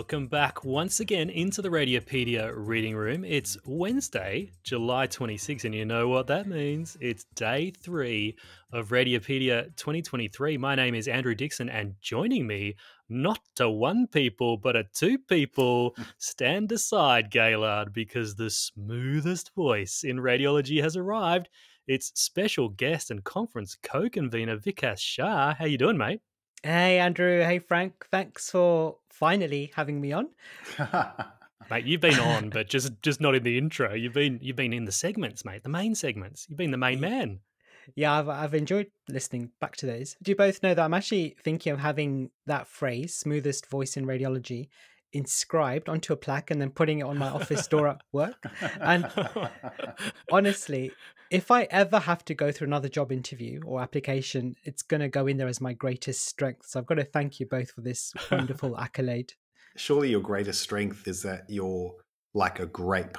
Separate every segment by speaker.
Speaker 1: Welcome back once again into the Radiopedia reading room. It's Wednesday, July 26, and you know what that means. It's day three of Radiopedia 2023. My name is Andrew Dixon, and joining me, not a one people, but a two people, stand aside, Gaylard, because the smoothest voice in radiology has arrived. It's special guest and conference co-convener Vikas Shah. How you doing, mate?
Speaker 2: Hey, Andrew. Hey, Frank. Thanks for finally having me on.
Speaker 1: mate, you've been on, but just just not in the intro. You've been you've been in the segments, mate.
Speaker 2: The main segments. You've been the main man. Yeah, I've I've enjoyed listening back to those. Do you both know that I'm actually thinking of having that phrase, smoothest voice in radiology, inscribed onto a plaque and then putting it on my office door at work. And honestly, if I ever have to go through another job interview or application, it's going to go in there as my greatest strength. So I've got to thank you both for this wonderful accolade.
Speaker 3: Surely your greatest strength is that you're like a grape.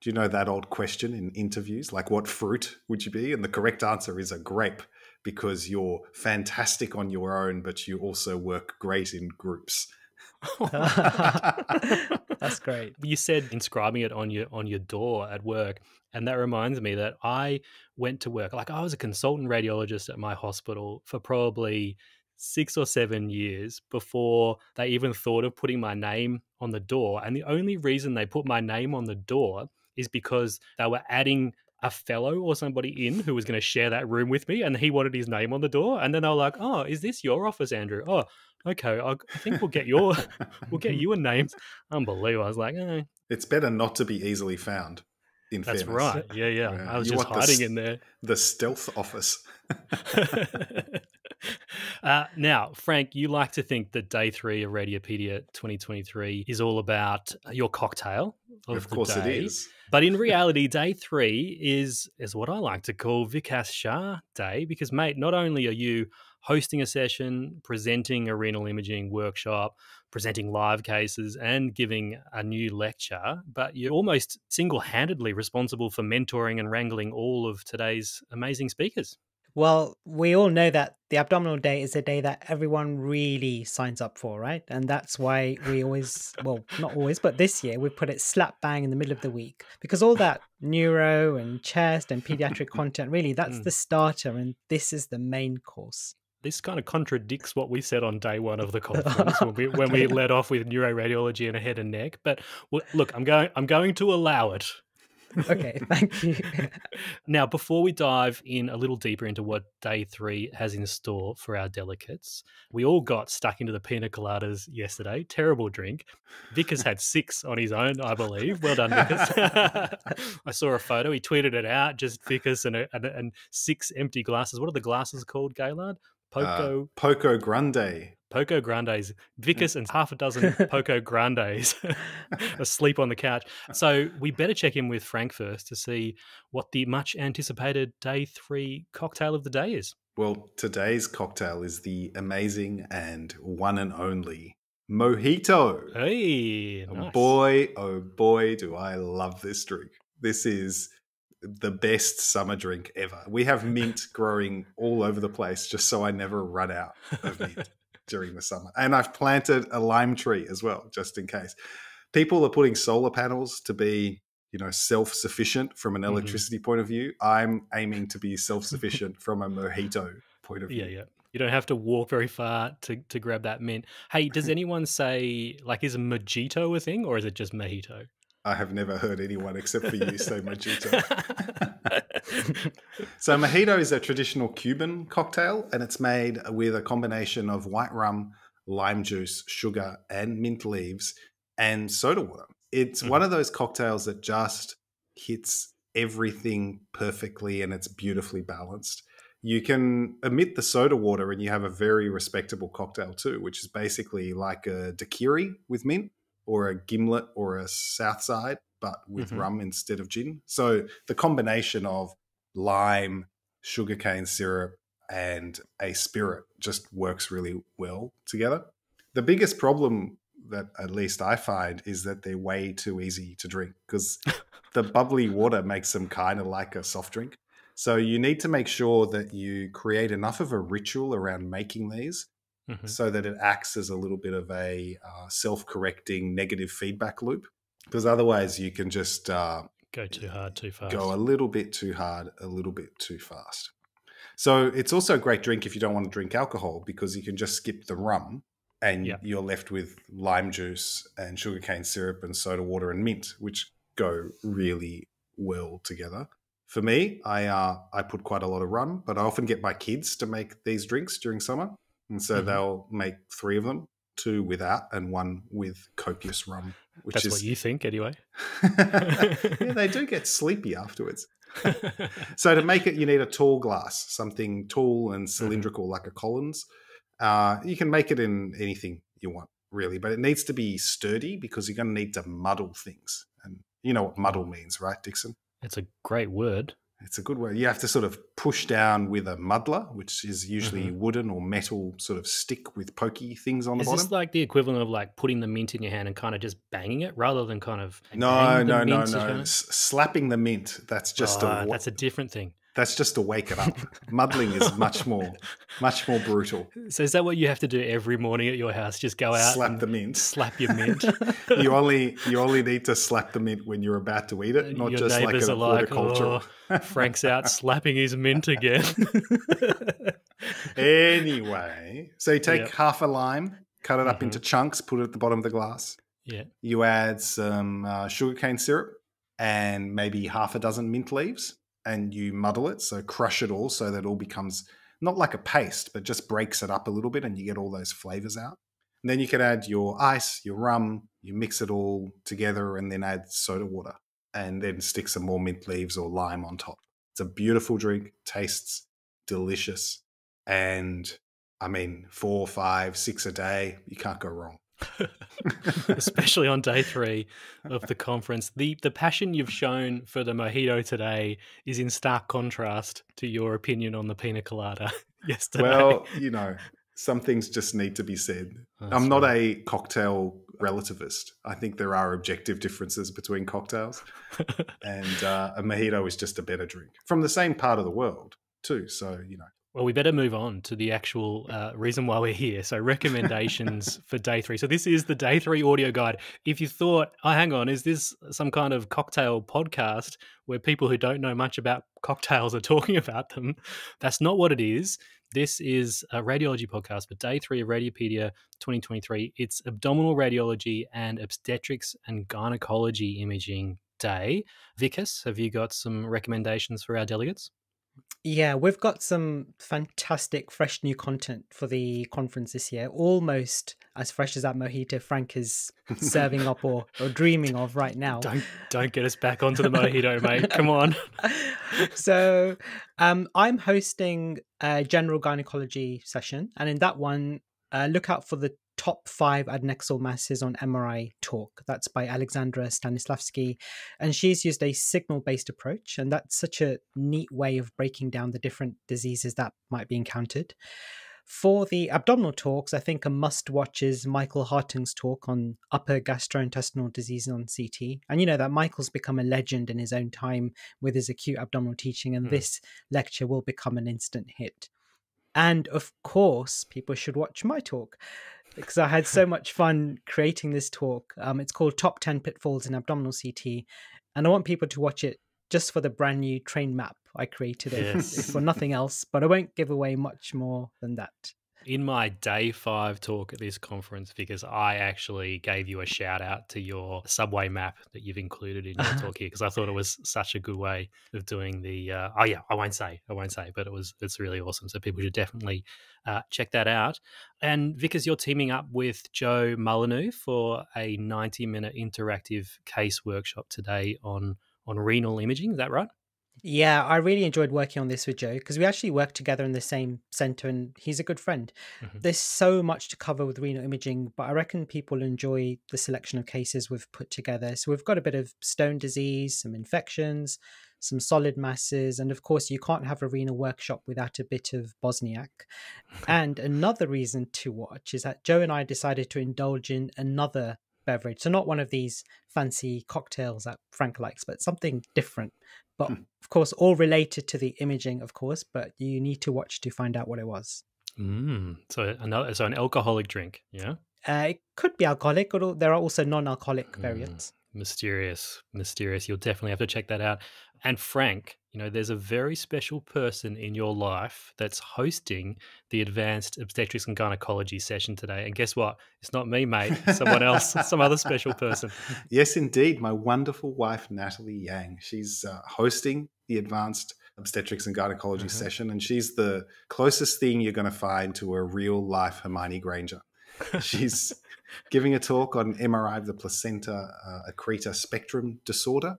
Speaker 3: Do you know that old question in interviews? Like, what fruit would you be? And the correct answer is a grape because you're fantastic on your own, but you also work great in groups.
Speaker 1: That's great. You said inscribing it on your on your door at work, and that reminds me that I went to work like I was a consultant radiologist at my hospital for probably six or seven years before they even thought of putting my name on the door. And the only reason they put my name on the door is because they were adding a fellow or somebody in who was going to share that room with me and he wanted his name on the door and then they were like oh is this your office andrew oh okay, i i think we'll get your, we'll get you a name.
Speaker 3: Unbelievable. I was like, eh. it's better not to be easily found. In That's fairness. right. Yeah, yeah, yeah. I was you just hiding the, in there. The stealth office.
Speaker 1: uh, now, Frank, you like to think that day three of Radiopedia 2023 is all about your cocktail. Of, of course, day. it is. But in reality, day three is is what I like to call Vikas Shah Day because, mate, not only are you hosting a session, presenting a renal imaging workshop, presenting live cases, and giving a new lecture. But you're almost single handedly responsible for mentoring and wrangling all of today's amazing speakers.
Speaker 2: Well, we all know that the abdominal day is a day that everyone really signs up for, right? And that's why we always, well, not always, but this year we put it slap bang in the middle of the week because all that neuro and chest and pediatric content, really, that's hmm. the starter and this is the main course this kind
Speaker 1: of contradicts what we said on day one of the conference when we when we led off with neuroradiology and a head and neck. But look, I'm going I'm going to allow it.
Speaker 2: okay, thank you.
Speaker 1: now, before we dive in a little deeper into what day three has in store for our delicates, we all got stuck into the pina coladas yesterday. Terrible drink. Vickers had six on his own, I believe. Well done, Vickers. I saw a photo. He tweeted it out just Vickers and, and, and, six empty glasses. What are the glasses called, Gaylard? Poco.
Speaker 3: Uh, Poco Grande.
Speaker 1: Poco Grandes. Vickers mm. and half a dozen Poco Grandes asleep on the couch. So we better check in with Frank first to see what the much anticipated day three cocktail of the day is.
Speaker 3: Well, today's cocktail is the amazing and one and only mojito. Hey, oh nice. boy, oh boy, do I love this drink. This is the best summer drink ever. We have mint growing all over the place just so I never run out of mint during the summer. And I've planted a lime tree as well, just in case. People are putting solar panels to be, you know, self sufficient from an mm-hmm. electricity mm-hmm. point of view. I'm aiming to be self sufficient from a mojito point of view. Yeah, yeah.
Speaker 1: You don't have to walk very far to, to grab that mint. Hey, does anyone say, like, is a mojito a thing or is it just mojito?
Speaker 3: I have never heard anyone except for you say mojito. so, mojito is a traditional Cuban cocktail, and it's made with a combination of white rum, lime juice, sugar, and mint leaves, and soda water. It's mm-hmm. one of those cocktails that just hits everything perfectly and it's beautifully balanced. You can omit the soda water and you have a very respectable cocktail too, which is basically like a daiquiri with mint or a gimlet or a south side, but with mm-hmm. rum instead of gin. So the combination of lime, sugarcane syrup, and a spirit just works really well together. The biggest problem that at least I find is that they're way too easy to drink because the bubbly water makes them kind of like a soft drink. So you need to make sure that you create enough of a ritual around making these mm-hmm. so that it acts as a little bit of a uh, self correcting negative feedback loop. Because otherwise, you can just uh,
Speaker 1: go too hard, too fast. Go a
Speaker 3: little bit too hard, a little bit too fast. So it's also a great drink if you don't want to drink alcohol because you can just skip the rum and yep. you're left with lime juice and sugarcane syrup and soda water and mint, which go really well together. For me, I uh, I put quite a lot of rum, but I often get my kids to make these drinks during summer and so mm-hmm. they'll make three of them two without and one with copious rum. Which That's is, what you think, anyway. yeah, they do get sleepy afterwards. so to make it, you need a tall glass, something tall and mm-hmm. cylindrical, mm-hmm. like a Collins. Uh, you can make it in anything you want, really, but it needs to be sturdy because you're going to need to muddle things. And you know what muddle means, right, Dixon? It's a great word it's a good way. You have to sort of push down with a muddler, which is usually mm-hmm. wooden or metal sort of stick with pokey things on is the bottom. Is this
Speaker 1: like the equivalent of like putting the mint in your hand and kind of just banging it rather than kind of no, no, no, no, kind of...
Speaker 3: slapping the mint? That's just oh, a that's
Speaker 1: a different thing.
Speaker 3: That's just to wake it up. Muddling is much more, much more brutal.
Speaker 1: So is that what you have to do every morning at your house? Just go out, slap the mint, slap your mint. you
Speaker 3: only you only need to slap the mint when you're about to eat it, not your just like a like, Oh,
Speaker 1: Frank's out slapping his mint again.
Speaker 3: anyway, so you take yep. half a lime, cut it up mm-hmm. into chunks, put it at the bottom of the glass. Yeah. You add some uh, sugarcane syrup and maybe half a dozen mint leaves and you muddle it, so crush it all so that it all becomes not like a paste, but just breaks it up a little bit and you get all those flavors out. And then you can add your ice, your rum, you mix it all together and then add soda water and then stick some more mint leaves or lime on top. It's a beautiful drink, tastes delicious. And I mean, four, five, six a day, you can't go wrong.
Speaker 1: especially on day three of the conference. The the passion you've shown for the mojito today is in stark contrast to your opinion on the pina colada yesterday. Well,
Speaker 3: you know, some things just need to be said. That's I'm not right. a cocktail relativist. I think there are objective differences between cocktails, and uh, a mojito is just a better drink from the same part of the world too. So you know,
Speaker 1: well, we better move on to the actual uh, reason why we're here. So, recommendations for day three. So, this is the day three audio guide. If you thought, oh, hang on, is this some kind of cocktail podcast where people who don't know much about cocktails are talking about them? That's not what it is. This is a radiology podcast for day three of Radiopedia 2023. It's abdominal radiology and obstetrics and gynecology imaging day. Vicus, have you got some recommendations for our delegates?
Speaker 2: Yeah, we've got some fantastic fresh new content for the conference this year. Almost as fresh as that mojito Frank is serving up or, or dreaming of right now. Don't
Speaker 1: don't get us back onto the mojito, mate. Come on.
Speaker 2: so, um, I'm hosting a general gynecology session, and in that one, uh, look out for the Top Five Adnexal Masses on MRI talk. That's by Alexandra Stanislavsky. And she's used a signal based approach. And that's such a neat way of breaking down the different diseases that might be encountered. For the abdominal talks, I think a must watch is Michael Harting's talk on upper gastrointestinal disease on CT. And you know that Michael's become a legend in his own time with his acute abdominal teaching, and mm. this lecture will become an instant hit. And of course, people should watch my talk because I had so much fun creating this talk. Um, it's called Top 10 Pitfalls in Abdominal CT. And I want people to watch it just for the brand new train map I created yes. for nothing else, but I won't give away much more than that.
Speaker 1: In my day five talk at this conference, because I actually gave you a shout out to your subway map that you've included in your talk here, because I thought it was such a good way of doing the. Uh, oh yeah, I won't say, I won't say, but it was it's really awesome. So people should definitely uh, check that out. And Vickers, you're teaming up with Joe Molyneux for a 90 minute interactive case workshop today on, on renal imaging. Is that right?
Speaker 2: Yeah, I really enjoyed working on this with Joe because we actually work together in the same center and he's a good friend. Mm-hmm. There's so much to cover with renal imaging, but I reckon people enjoy the selection of cases we've put together. So we've got a bit of stone disease, some infections, some solid masses, and of course, you can't have Arena Workshop without a bit of Bosniak. and another reason to watch is that Joe and I decided to indulge in another beverage. So, not one of these fancy cocktails that Frank likes, but something different. But hmm. of course, all related to the imaging, of course, but you need to watch to find out what it was.
Speaker 1: Mm, so, another, so an alcoholic drink, yeah?
Speaker 2: Uh, it could be alcoholic, or there are also non alcoholic mm. variants
Speaker 1: mysterious, mysterious. You'll definitely have to check that out. And Frank, you know, there's a very special person in your life that's hosting the advanced obstetrics
Speaker 3: and gynecology session today.
Speaker 1: And guess what? It's not me, mate. Someone else, some other special person.
Speaker 3: Yes, indeed. My wonderful wife, Natalie Yang. She's uh, hosting the advanced obstetrics and gynecology mm-hmm. session. And she's the closest thing you're going to find to a real life Hermione Granger. She's giving a talk on MRI of the placenta uh, accreta spectrum disorder.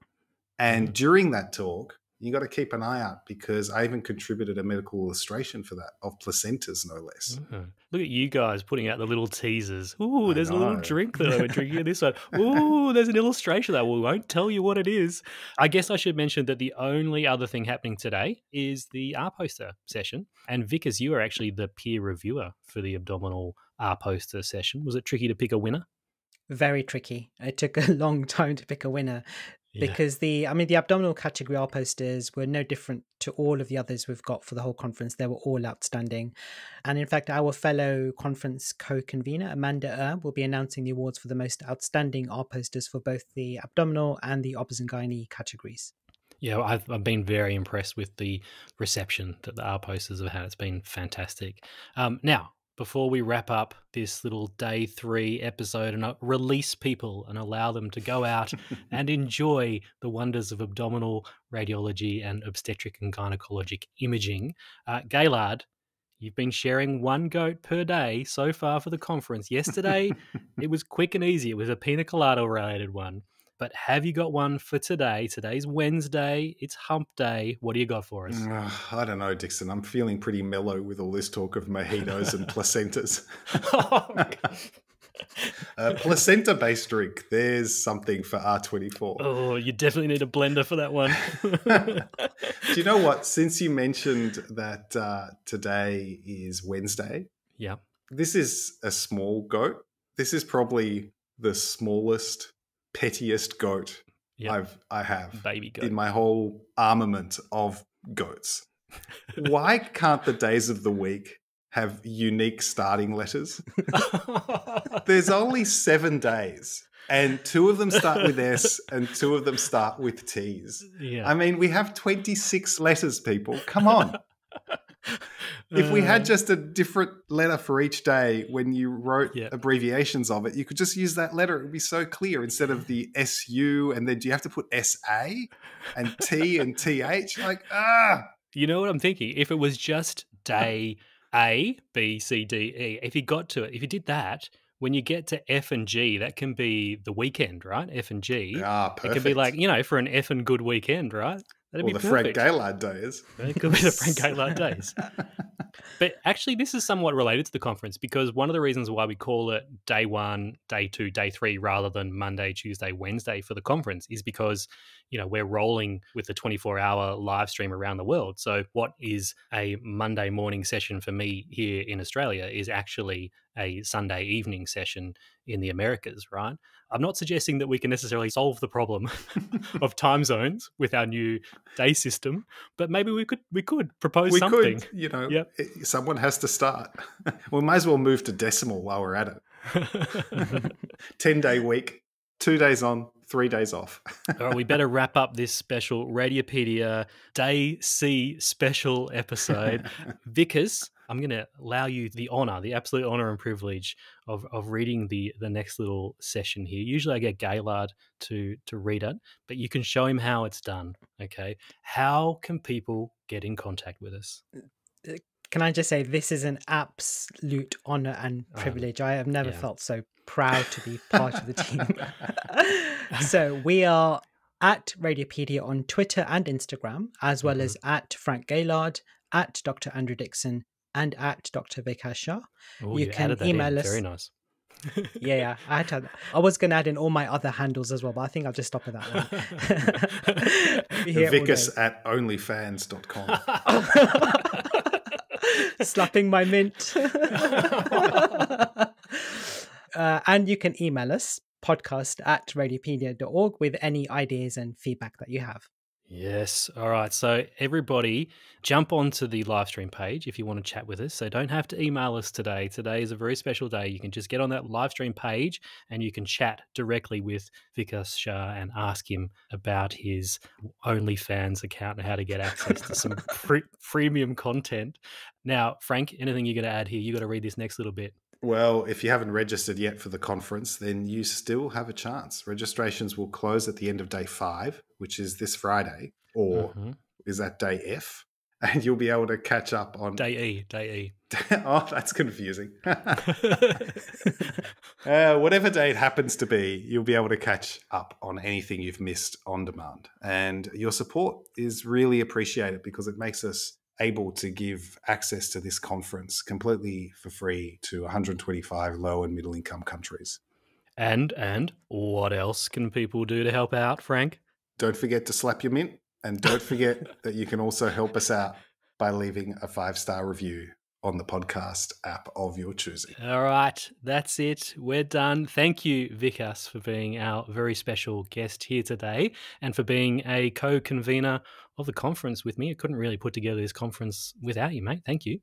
Speaker 3: And mm-hmm. during that talk, you got to keep an eye out because I even contributed a medical illustration for that of placentas, no less.
Speaker 1: Mm-hmm. Look at you guys putting out the little teasers. Ooh, there's a little drink that I'm drinking in this one. Ooh, there's an illustration that we won't tell you what it is. I guess I should mention that the only other thing happening today is the R poster session. And Vickers, you are actually the peer reviewer for the abdominal our uh, poster session. Was it tricky to pick a winner?
Speaker 2: Very tricky. It took a long time to pick a winner yeah. because the I mean the abdominal category our posters were no different to all of the others we've got for the whole conference. They were all outstanding, and in fact, our fellow conference co-convener Amanda will be announcing the awards for the most outstanding R posters for both the abdominal and the obs and gynae categories.
Speaker 1: Yeah, I've, I've, been very impressed with the reception that the R posters have had. It's been fantastic. Um, now, before we wrap up this little day three episode and uh, release people and allow them to go out and enjoy the wonders of abdominal radiology and obstetric and gynecologic imaging, uh, Gaylard, you've been sharing one goat per day so far for the conference. Yesterday, it was quick and easy. It was a pina colada related one. But have you got one for today? Today's Wednesday. It's hump day. What do you
Speaker 3: got for us? Uh, I don't know, Dixon. I'm feeling pretty mellow with all this talk of mojitos and placentas. Oh, a uh, placenta based drink. There's something for R24.
Speaker 1: Oh, you definitely need a blender for that one.
Speaker 3: Do you know what? Since you mentioned that uh, today is Wednesday. Yeah. This is a small goat. This is probably the smallest pettiest goat yep. I've I have baby goat. in my whole armament of goats. Why can't the days of the week have unique starting letters? There's only seven days, and two of them start with S, and two of them start with T's. Yeah. I mean, we have 26 letters, people. Come on. if we had uh. just a different letter for each day when you wrote yep. abbreviations of it, you could just use that letter. It would be so clear instead of the SU and then do you have to put SA and T and TH? Like, ah.
Speaker 1: You know what I'm thinking? If it was just day A, B, C, D, E, if you got to it, if you did that, when you get to F and G, that can be the weekend, right? F and G. Ah, perfect. It can be like, you know, for an F and good weekend, right?
Speaker 3: That'd or be the perfect. Frank Gaylard days. It could be the Frank Gaylard days.
Speaker 1: but actually, this is somewhat related to the conference because one of the reasons why we call it day one, day two, day three, rather than Monday, Tuesday, Wednesday for the conference is because, you know, we're rolling with the 24 hour live stream around the world. So, what is a Monday morning session for me here in Australia is actually a Sunday evening session in the Americas, right? I'm not suggesting that we can necessarily solve the problem of time zones with our new day system, but maybe we could we could
Speaker 3: propose we something. Could, you know, yep. It, someone has to start. we might as well move to decimal while we're at it. Ten day week, two days on, three days off. All right, we better
Speaker 1: wrap up this special Radiopedia Day C special episode. Vickers, I'm going to allow you the honor, the absolute honor and privilege of, of reading the the next little session here. Usually I get Gaylard to to read it, but you can show him how it's done. Okay, how can people get in contact with us? Uh,
Speaker 2: uh, can I just say this is an absolute honor and privilege. Um, I have never yeah. felt so proud to be part of the team. so we are at Radiopedia on Twitter and Instagram, as well mm -hmm. as mm-hmm. at Frank Gaylard, at Dr. Andrew Dixon, and at Dr. Vikas Shah. Ooh, you, you can email in. us. Very nice. yeah, yeah. I had to, I was gonna add in all my other handles as well, but I think I'll just stop at that one. yeah, Vickers
Speaker 3: at onlyfans.com.
Speaker 2: Slapping my mint. Uh, and you can email us podcast at radiopedia.org with any ideas and feedback that you have.
Speaker 1: Yes. All right. So, everybody, jump onto the live stream page if you want to chat with us. So, don't have to email us today. Today is a very special day. You can just get on that live stream page and you can chat directly with Vikas Shah and ask him about his OnlyFans account and how to get access to some pre- premium content. Now, Frank, anything you're going to add here? you got to read this next little bit.
Speaker 3: Well, if you haven't registered yet for the conference, then you still have a chance. Registrations will close at the end of day five, which is this Friday, or mm-hmm. is that day F? And you'll be able to catch up on day E. Day E. oh, that's confusing. uh, whatever day it happens to be, you'll be able to catch up on anything you've missed on demand. And your support is really appreciated because it makes us able to give access to this conference completely for free to 125 low and middle income countries. And and what else can
Speaker 1: people do to help out, Frank?
Speaker 3: Don't forget to slap your mint and don't forget that you can also help us out by leaving a five-star review on the podcast app of your choosing.
Speaker 1: All right, that's it. We're done. Thank you, Vikas, for being our very special guest here today and for being a co convenor of the conference with me. I couldn't
Speaker 2: really put together this conference without you, mate. Thank you.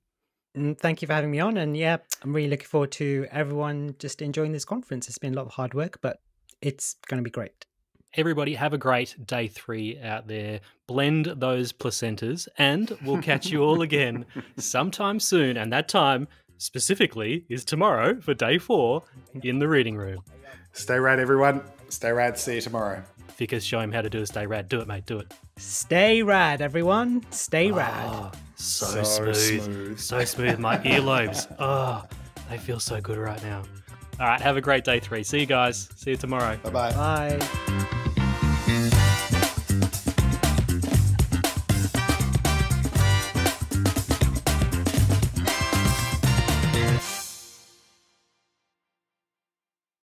Speaker 2: Mm, thank you for having me on. And yeah, I'm really looking forward to everyone just enjoying this conference. It's been a lot of hard work, but it's going to be great
Speaker 1: everybody have a great day three out there. Blend those placentas, and we'll catch you all again sometime soon. And that time specifically is tomorrow for day four in the reading room. Stay rad, everyone. Stay rad. See you tomorrow. Vickers, show him how to do a stay rad. Do it, mate. Do it.
Speaker 2: Stay rad, everyone. Stay oh, rad.
Speaker 1: So, so smooth. smooth. So smooth. My earlobes. Oh, they feel so good right now. All right. Have a great day three. See you guys. See you tomorrow. Bye-bye. Bye.